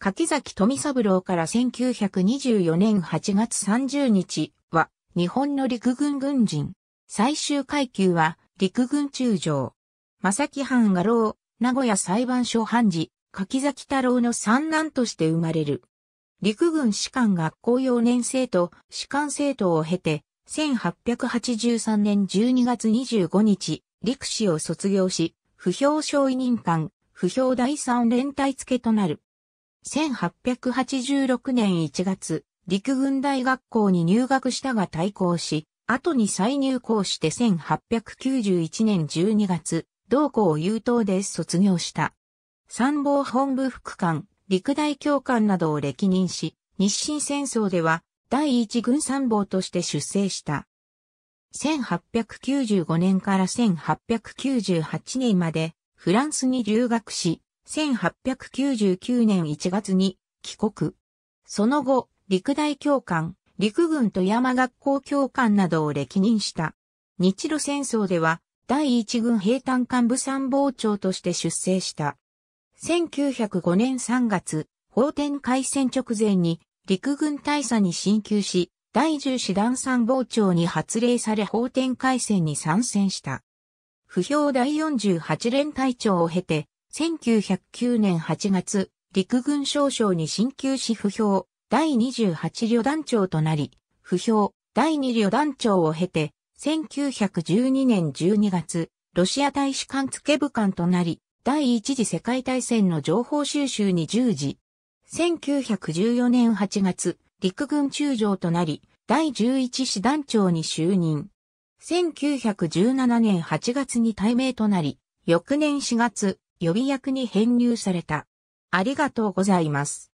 柿崎富三郎から1924年8月30日は、日本の陸軍軍人。最終階級は、陸軍中将。正木藩画廊、名古屋裁判所判事、柿崎太郎の三男として生まれる。陸軍士官学校4年生と士官生徒を経て、1883年12月25日、陸士を卒業し、不評小委任官、不評第三連隊付となる。1886年1月、陸軍大学校に入学したが対抗し、後に再入校して1891年12月、同校優等で卒業した。参謀本部副官、陸大教官などを歴任し、日清戦争では第一軍参謀として出征した。1895年から1898年までフランスに留学し、1899年1月に帰国。その後、陸大教官、陸軍と山学校教官などを歴任した。日露戦争では、第一軍兵隊幹部参謀長として出征した。1905年3月、法典開戦直前に陸軍大佐に進級し、第十四師団参謀長に発令され法典開戦に参戦した。不評第48連隊長を経て、1909年8月、陸軍少将に進級し不評、第28旅団長となり、不評、第2旅団長を経て、1912年12月、ロシア大使館付部官となり、第一次世界大戦の情報収集に従事。1914年8月、陸軍中将となり、第11師団長に就任。1917年8月に対名となり、翌年4月、予備役に編入された。ありがとうございます。